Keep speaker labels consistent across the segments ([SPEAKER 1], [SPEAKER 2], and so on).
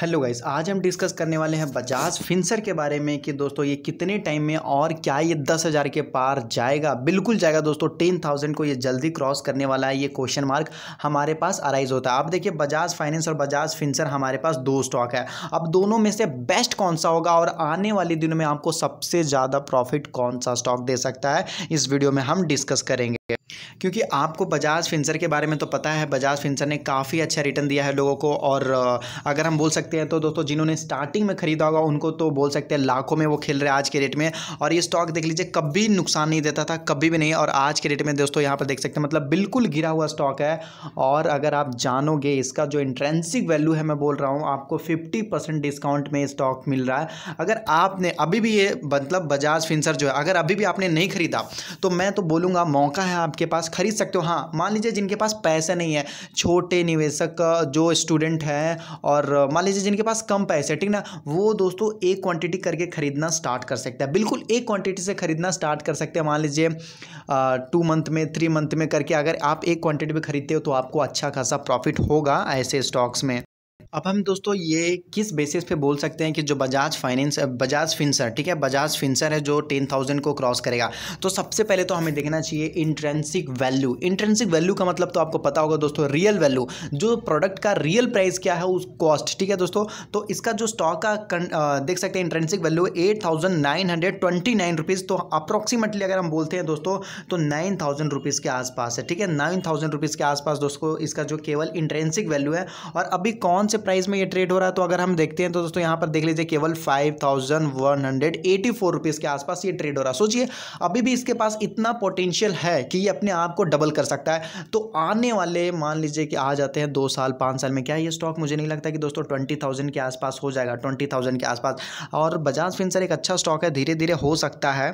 [SPEAKER 1] hello guys आज हम discuss करने वाले हैं बजाज फिंसर के बारे में कि दोस्तों ये कितने टाइम में और क्या ये दस हज़ार के पार जाएगा बिल्कुल जाएगा दोस्तों टेन थाउजेंड को ये जल्दी क्रॉस करने वाला है ये क्वेश्चन मार्क हमारे पास अराइज होता है आप देखिए बजाज फाइनेंस और बजाज फिंसर हमारे पास दो स्टॉक है अब दोनों में से बेस्ट कौन सा होगा और आने वाले दिनों में आपको सबसे ज़्यादा प्रॉफिट कौन सा स्टॉक दे सकता है इस वीडियो में हम डिस्कस करेंगे क्योंकि आपको बजाज फिंसर के बारे में तो पता है बजाज फिंसर ने काफ़ी अच्छा रिटर्न दिया है लोगों को और अगर हम बोल सकते हैं तो दोस्तों जिन्होंने स्टार्टिंग में खरीदा होगा उनको तो बोल सकते हैं लाखों में वो खेल रहे हैं आज के रेट में और ये स्टॉक देख लीजिए कभी नुकसान नहीं देता था कभी भी नहीं और आज के रेट में दोस्तों यहाँ पर देख सकते हैं मतलब बिल्कुल गिरा हुआ स्टॉक है और अगर आप जानोगे इसका जो इंट्रेंसिक वैल्यू है मैं बोल रहा हूँ आपको फिफ्टी डिस्काउंट में स्टॉक मिल रहा है अगर आपने अभी भी ये मतलब बजाज फिंसर जो है अगर अभी भी आपने नहीं खरीदा तो मैं तो बोलूँगा मौका है है आपके पास खरीद सकते हो हाँ मान लीजिए जिनके पास पैसे नहीं है छोटे निवेशक जो स्टूडेंट हैं और मान लीजिए जिनके पास कम पैसे ठीक ना वो दोस्तों एक क्वांटिटी करके खरीदना स्टार्ट कर सकते हैं बिल्कुल एक क्वांटिटी से खरीदना स्टार्ट कर सकते हैं मान लीजिए टू मंथ में थ्री मंथ में करके अगर आप एक क्वांटिटी में खरीदते हो तो आपको अच्छा खासा प्रॉफिट होगा ऐसे स्टॉक्स में अब हम दोस्तों ये किस बेसिस पे बोल सकते हैं कि जो बजाज फाइनेंस बजाज फिंसर ठीक है बजाज फिंसर है जो टेन थाउजेंड को क्रॉस करेगा तो सबसे पहले तो हमें देखना चाहिए इंट्रेंसिक वैल्यू इंट्रेंसिक वैल्यू का मतलब तो आपको पता होगा दोस्तों रियल वैल्यू जो प्रोडक्ट का रियल प्राइस क्या है उस कॉस्ट ठीक है दोस्तों तो इसका जो स्टॉक का कन, आ, देख सकते हैं intrinsic value eight thousand nine hundred twenty nine rupees तो अप्रॉक्सीमेटली अगर हम बोलते हैं दोस्तों तो नाइन थाउजेंड रुपीज़ के आसपास है ठीक है नाइन थाउजेंड रुपीज़ के आसपास दोस्तों इसका जो केवल इंट्रेंसिक वैल्यू है और अभी कौन से प्राइस में ये ट्रेड हो रहा है तो अगर हम देखते हैं तो दोस्तों यहाँ पर देख लीजिए केवल five thousand one hundred eighty four rupees के आसपास ये ट्रेड हो रहा है सोचिए अभी भी इसके पास इतना पोटेंशियल है कि ये अपने आप को डबल कर सकता है तो आने वाले मान लीजिए कि आ जाते हैं दो साल पाँच साल में क्या ये स्टॉक मुझे नहीं लगता कि दोस्तों ट्वेंटी के आसपास हो जाएगा ट्वेंटी के आसपास और बजाज फिंसर एक अच्छा स्टॉक है धीरे धीरे हो सकता है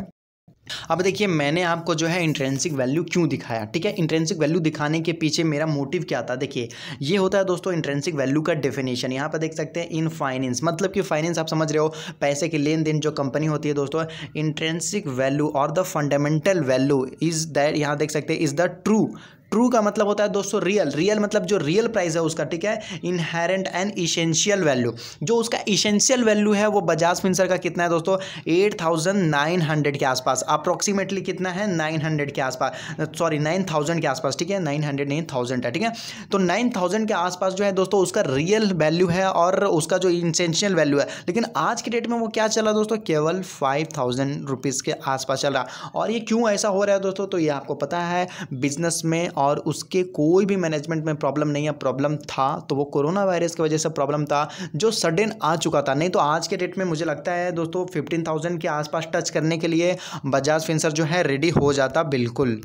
[SPEAKER 1] अब देखिए मैंने आपको जो है इंट्रेंसिक वैल्यू क्यों दिखाया ठीक है इंट्रेंसिक वैल्यू दिखाने के पीछे मेरा मोटिव क्या था देखिए ये होता है दोस्तों इंट्रेंसिक वैल्यू का डेफिनेशन यहाँ पर देख सकते हैं इन फाइनेंस मतलब कि फाइनेंस आप समझ रहे हो पैसे के लेन देन जो कंपनी होती है दोस्तों इंट्रेंसिक वैल्यू और the fundamental value is that यहाँ देख सकते हैं इज़ द ट्रू ट्रू का मतलब होता है दोस्तों रियल रियल मतलब जो रियल प्राइस है उसका ठीक है इनहेरेंट एंड इसेंशियल वैल्यू जो उसका इसेंशियल वैल्यू है वो बजाज फिंसर का कितना है दोस्तों एट थाउजेंड नाइन हंड्रेड के आसपास अप्रॉक्सीमेटली कितना है नाइन हंड्रेड के आसपास सॉरी नाइन थाउजेंड के आसपास ठीक है नाइन हंड्रेड नाइन थाउजेंड है ठीक है तो नाइन थाउजेंड के आसपास जो है दोस्तों उसका रियल वैल्यू है और उसका जो इंसेंशियल वैल्यू है लेकिन आज के डेट में वो क्या चला दोस्तों केवल फाइव थाउजेंड रुपीज़ के आसपास चल रहा और ये क्यों ऐसा हो रहा है दोस्तों तो ये आपको पता है बिजनेस में और उसके कोई भी मैनेजमेंट में प्रॉब्लम नहीं है प्रॉब्लम था तो वो कोरोना वायरस की वजह से प्रॉब्लम था जो सडन आ चुका था नहीं तो आज के डेट में मुझे लगता है दोस्तों फिफ्टीन थाउजेंड के आसपास टच करने के लिए बजाज फिंसर जो है रेडी हो जाता बिल्कुल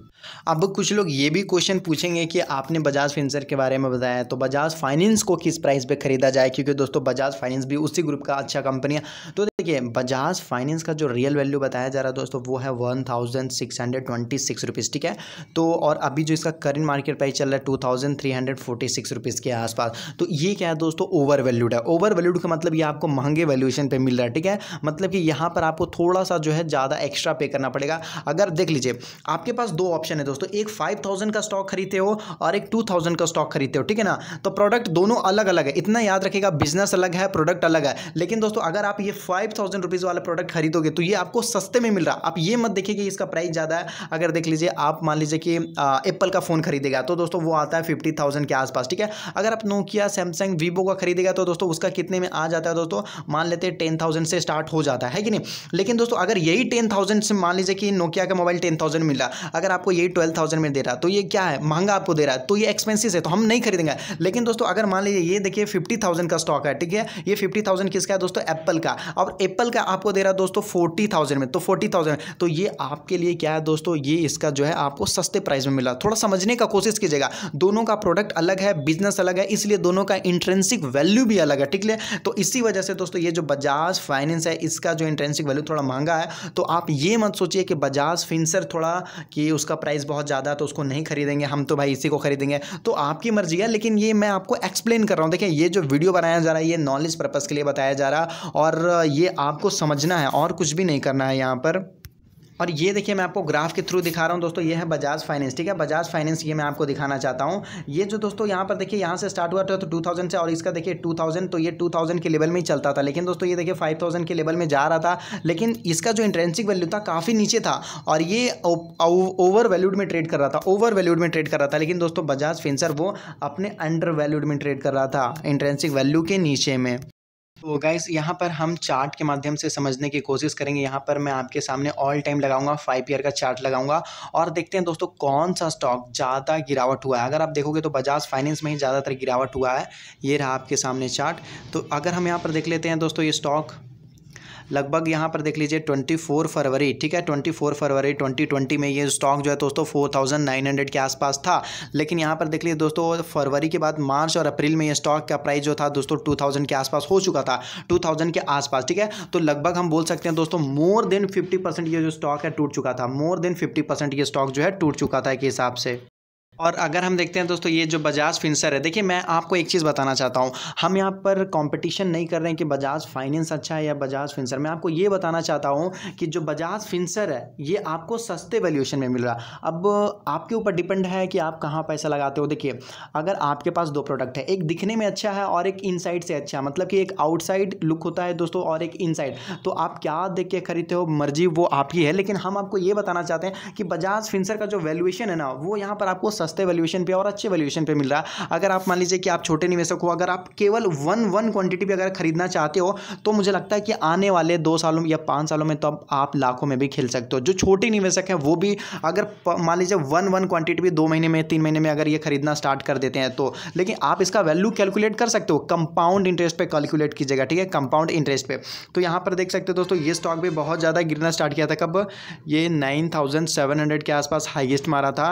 [SPEAKER 1] अब कुछ लोग ये भी क्वेश्चन पूछेंगे कि आपने बजाज फिंसर के बारे में बताया तो बजाज फाइनेंस को किस प्राइस पे खरीदा जाए क्योंकि दोस्तों बजाज फाइनेंस भी उसी ग्रुप का अच्छा कंपनी है तो देखिए बजाज फाइनेंस का जो रियल वैल्यू बताया जा रहा है दोस्तों वो है one thousand six hundred twenty six rupees ठीक है तो और अभी जो इसका करेंट मार्केट प्राइस चल रहा है two thousand three hundred forty six rupees के आसपास तो ये क्या है दोस्तों ओवर वैल्यूड है ओवर वैल्यूड का मतलब ये आपको महंगे वैल्यूएशन पे मिल रहा है ठीक है मतलब कि यहाँ पर आपको थोड़ा सा जो है ज़्यादा एक्स्ट्रा पे करना पड़ेगा अगर देख लीजिए आपके पास दो ऑप्शन है दोस्तों एक फाइव थाउजेंड का स्टॉक खरीदते हो और एक टू थाउजेंड का स्टॉक खरीदते हो ठीक है ना तो प्रोडक्ट दोनों अलग अलग है इतना याद रखेगा बिजनेस अलग है प्रोडक्ट अलग है लेकिन दोस्तों अगर आप ये फाइव थाउजेंड रुपीज़ वाला प्रोडक्ट खरीदोगे तो ये आपको सस्ते में मिल रहा आप ये मत देखिए कि इसका प्राइस ज़्यादा है अगर देख लीजिए आप मान लीजिए कि एप्पल का फ़ोन फ़ोन खरीदेगा तो दोस्तों वो आता है फिफ्टी थाउजेंड के आसपास ठीक है अगर आप नोकिया सैमसंग वीवो का खरीदेगा तो दोस्तों उसका कितने में आ जाता है दोस्तों मान लेते हैं टेन थाउजेंड से स्टार्ट हो जाता है कि नहीं लेकिन दोस्तों अगर यही टेन थाउजेंड से मान लीजिए कि नोकिया का मोबाइल टेन थाउजेंड मिल रहा अगर आपको यही ट्वेल्व थाउजेंड में दे रहा तो ये क्या है महंगा आपको दे रहा है तो ये एक्सपेंसिव है तो हम नहीं खरीदेंगे लेकिन दोस्तों अगर मान लीजिए ये देखिए फिफ्टी थाउजेंड का स्टॉक है ठीक है ये फिफ्टी थाउजेंड किसका है दोस्तों एप्पल का और एप्पल का आपको दे रहा है दोस्तों फोर्टी थाउजेंड में तो फोर्टी थाउजेंड तो ये आपके लिए क्या है दोस्तों ये इसका जो है आपको सस्ते प्राइस में मिला थोड़ा समझ समझने का कोशिश कीजिएगा दोनों का प्रोडक्ट अलग है बिजनेस अलग है इसलिए दोनों का इंट्रेंसिक वैल्यू भी अलग है ठीक है तो इसी वजह से दोस्तों ये जो बजाज फाइनेंस है इसका जो इंट्रेंसिक वैल्यू थोड़ा महंगा है तो आप ये मत सोचिए कि बजाज फिंसर थोड़ा कि उसका प्राइस बहुत ज़्यादा है तो उसको नहीं खरीदेंगे हम तो भाई इसी को खरीदेंगे तो आपकी मर्जी है लेकिन ये मैं आपको एक्सप्लेन कर रहा हूँ देखिए ये जो वीडियो बनाया जा रहा है ये नॉलेज पर्पज़ के लिए बताया जा रहा और ये आपको समझना है और कुछ भी नहीं करना है यहाँ पर और ये देखिए मैं आपको ग्राफ के थ्रू दिखा रहा हूँ दोस्तों ये है बजाज फाइनेंस ठीक है बजाज फाइनेंस ये मैं आपको दिखाना चाहता हूँ ये जो दोस्तों यहाँ पर देखिए यहाँ से स्टार्ट हुआ था तो टू थाउजेंड से और इसका देखिए टू थाउजेंड तो ये टू थाउजेंड के लेवल में ही चलता था लेकिन दोस्तों ये देखिए फाइव थाउजेंड के लेवल में जा रहा था लेकिन इसका जो इंट्रेंसिक वैल्यू था काफ़ी नीचे था और ये ओवर वैल्यूड में ट्रेड कर रहा था ओवर वैल्यूड में ट्रेड कर रहा था लेकिन दोस्तों बजाज फिंसर वो अपने अंडर वैल्यूड में ट्रेड कर रहा था इंट्रेंसिक वैल्यू के नीचे में तो गाइस यहाँ पर हम चार्ट के माध्यम से समझने की कोशिश करेंगे यहाँ पर मैं आपके सामने ऑल टाइम लगाऊंगा फाइव ईयर का चार्ट लगाऊंगा और देखते हैं दोस्तों कौन सा स्टॉक ज़्यादा गिरावट हुआ है अगर आप देखोगे तो बजाज फाइनेंस में ही ज़्यादातर गिरावट हुआ है ये रहा आपके सामने चार्ट तो अगर हम यहाँ पर देख लेते हैं दोस्तों ये स्टॉक लगभग यहाँ पर देख लीजिए ट्वेंटी फोर फरवरी ठीक है ट्वेंटी फोर फरवरी ट्वेंटी ट्वेंटी में ये स्टॉक जो है दोस्तों फोर थाउजेंड नाइन हंड्रेड के आसपास था लेकिन यहाँ पर देख लीजिए दोस्तों फरवरी के बाद मार्च और अप्रैल में ये स्टॉक का प्राइस जो था दोस्तों टू थाउजेंड के आसपास हो चुका था टू थाउजेंड के आसपास ठीक है तो लगभग हम बोल सकते हैं दोस्तों मोर देन फिफ्टी परसेंट ये जो स्टॉक है टूट चुका था मोर देन फिफ्टी परसेंट ये स्टॉक जो है टूट चुका था एक हिसाब से और अगर हम देखते हैं दोस्तों ये जो बजाज फिंसर है देखिए मैं आपको एक चीज़ बताना चाहता हूँ हम यहाँ पर कंपटीशन नहीं कर रहे हैं कि बजाज फाइनेंस अच्छा है या बजाज फिंसर मैं आपको ये बताना चाहता हूँ कि जो बजाज फिंसर है ये आपको सस्ते वैल्यूशन में मिल रहा है अब आपके ऊपर डिपेंड है कि आप कहाँ पैसा लगाते हो देखिए अगर आपके पास दो प्रोडक्ट है एक दिखने में अच्छा है और एक इन से अच्छा मतलब कि एक आउटसाइड लुक होता है दोस्तों और एक इन तो आप क्या देख के खरीदते हो मर्जी वो आपकी है लेकिन हम आपको ये बताना चाहते हैं कि बजाज फिंसर का जो वैल्यूएशन है ना वो यहाँ पर आपको सस्ते वैल्यूएशन पे और अच्छे वैल्यूएशन पे मिल रहा है अगर आप मान लीजिए कि आप छोटे निवेशक हो अगर आप केवल वन वन क्वांटिटी भी अगर खरीदना चाहते हो तो मुझे लगता है कि आने वाले दो सालों या पाँच सालों में तो आप लाखों में भी खेल सकते हो जो छोटे निवेशक हैं वो भी अगर मान लीजिए वन वन क्वांटिटी भी दो महीने में तीन महीने में अगर ये खरीदना स्टार्ट कर देते हैं तो लेकिन आप इसका वैल्यू कैलकुलेट कर सकते हो कंपाउंड इंटरेस्ट पर कैलकुलेट कीजिएगा ठीक है कंपाउंड इंटरेस्ट पे तो यहाँ पर देख सकते हो दोस्तों ये स्टॉक भी बहुत ज़्यादा गिरना स्टार्ट किया था कब ये नाइन थाउजेंड सेवन हंड्रेड के आसपास हाईएस्ट मारा था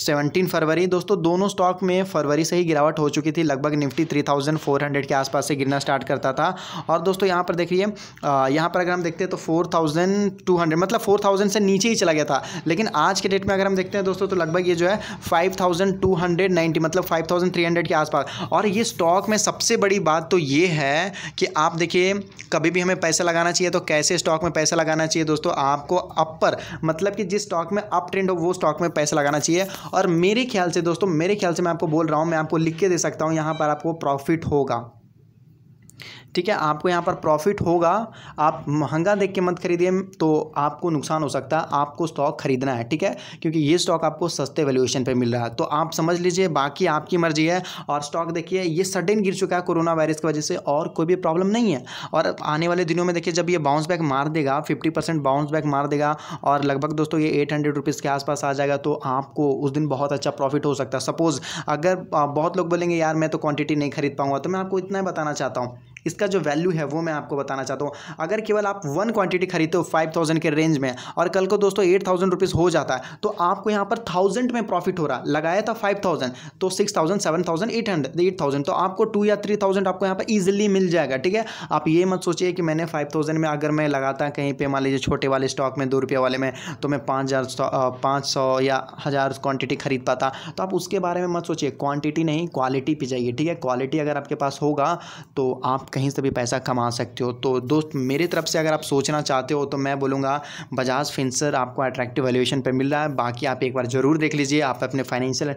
[SPEAKER 1] सेवनटीन फरवरी दोस्तों दोनों स्टॉक में फरवरी से ही गिरावट हो चुकी थी लगभग Nifty three thousand four hundred के आसपास से गिरना स्टार्ट करता था और दोस्तों यहाँ पर देखिए यहाँ पर अगर हम देखते हैं तो फोर थाउजेंड टू हंड्रेड मतलब फोर थाउजेंड से नीचे ही चला गया था लेकिन आज के डेट में अगर हम देखते हैं दोस्तों तो लगभग ये जो है five thousand two hundred ninety मतलब फाइव थाउजेंड थ्री हंड्रेड के आसपास और ये स्टॉक में सबसे बड़ी बात तो ये है कि आप देखिए कभी भी हमें पैसा लगाना चाहिए तो कैसे स्टॉक में पैसा लगाना चाहिए दोस्तों आपको अपर मतलब कि जिस स्टॉक में अप ट्रेंड हो वो स्टॉक में पैसा लगाना चाहिए और मेरे ख्याल से दोस्तों मेरे ख्याल से मैं आपको बोल रहा हूँ मैं आपको लिख के दे सकता हूँ यहाँ पर आपको प्रॉफिट होगा ठीक है आपको यहाँ पर प्रॉफिट होगा आप महंगा देख के मत खरीदिए तो आपको नुकसान हो सकता है आपको स्टॉक खरीदना है ठीक है क्योंकि ये स्टॉक आपको सस्ते वैल्यूएशन पे मिल रहा है तो आप समझ लीजिए बाकी आपकी मर्जी है और स्टॉक देखिए ये सडन गिर चुका है कोरोना वायरस की वजह से और कोई भी प्रॉब्लम नहीं है और आने वाले दिनों में देखिए जब ये बाउंस बैक मार देगा फिफ्टी परसेंट बाउंस बैक मार देगा और लगभग दोस्तों ये एट हंड्रेड रुपीज़ के आसपास आ जाएगा तो आपको उस दिन बहुत अच्छा प्रॉफिट हो सकता है सपोज़ अगर बहुत लोग बोलेंगे यार मैं तो क्वांटिटी नहीं खरीद पाऊंगा तो मैं आपको इतना ही बताना चाहता हूँ इसका जो वैल्यू है वो मैं आपको बताना चाहता हूँ अगर केवल आप वन क्वांटिटी खरीदते हो फाइव थाउजेंड के रेंज में और कल को दोस्तों एट थाउजेंड रुपीज़ हो जाता है तो आपको यहाँ पर थाउजेंड में प्रॉफिट हो रहा लगाया था फाइव थाउजेंड तो six thousand seven thousand eight hundred eight thousand तो आपको टू या थ्री थाउजेंड आपको यहाँ पर ईजिली मिल जाएगा ठीक है आप ये मत सोचिए कि मैंने फाइव थाउजेंड में अगर मैं लगाता कहीं पर मान लीजिए छोटे वाले स्टॉक में दो रुपये वाले में तो मैं पाँच हज़ार पाँच सौ या हज़ार क्वान्टिटी खरीद पाता तो आप उसके बारे में मत सोचिए क्वान्टिटी नहीं क्वालिटी पे जाइए ठीक है क्वालिटी अगर आपके पास होगा तो आप कहीं से भी पैसा कमा सकते हो तो दोस्त मेरे तरफ से अगर आप सोचना चाहते हो तो मैं बोलूँगा बजाज फिंसर आपको अट्रैक्टिव वैल्यूएशन पर मिल रहा है बाकी आप एक बार ज़रूर देख लीजिए आप अपने फाइनेंशियल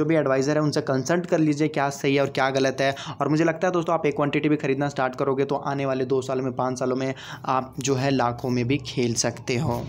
[SPEAKER 1] जो भी एडवाइज़र है उनसे कंसल्ट कर लीजिए क्या सही है और क्या गलत है और मुझे लगता है दोस्तों आप एक क्वान्टिटी भी खरीदना स्टार्ट करोगे तो आने वाले दो सालों में पाँच सालों में आप जो है लाखों में भी खेल सकते हो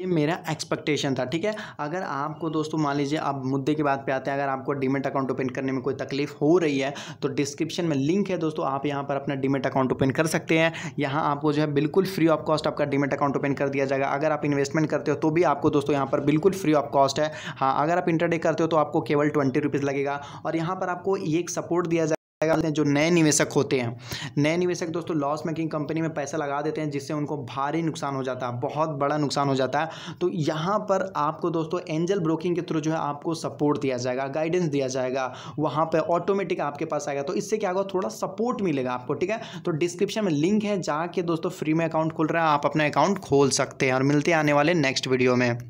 [SPEAKER 1] ये मेरा एक्सपेक्टेशन था ठीक है अगर आपको दोस्तों मान लीजिए आप मुद्दे की बात पे आते हैं अगर आपको डीमेट अकाउंट ओपन करने में कोई तकलीफ हो रही है तो डिस्क्रिप्शन में लिंक है दोस्तों आप यहाँ पर अपना डीमेट अकाउंट ओपन कर सकते हैं यहाँ आपको जो है बिल्कुल फ्री ऑफ कॉस्ट आपका डीमेट अकाउंट ओपन कर दिया जाएगा अगर आप इन्वेस्टमेंट करते हो तो भी आपको दोस्तों यहाँ पर बिल्कुल फ्री ऑफ कॉस्ट है हाँ अगर आप इंटरडे करते हो तो आपको केवल ट्वेंटी रुपीज़ लगेगा और यहाँ पर आपको एक सपोर्ट दिया जाएगा हैं जो नए निवेशक होते हैं नए निवेशक दोस्तों लॉस मेकिंग कंपनी में पैसा लगा देते हैं जिससे उनको भारी नुकसान हो जाता है बहुत बड़ा नुकसान हो जाता है तो यहाँ पर आपको दोस्तों एंजल ब्रोकिंग के थ्रू जो है आपको सपोर्ट दिया जाएगा गाइडेंस दिया जाएगा वहाँ पर ऑटोमेटिक आपके पास आएगा तो इससे क्या होगा थोड़ा सपोर्ट मिलेगा आपको ठीक है तो डिस्क्रिप्शन में लिंक है जाके दोस्तों फ्री में अकाउंट खोल रहे हैं आप अपना अकाउंट खोल सकते हैं और मिलते आने वाले नेक्स्ट वीडियो में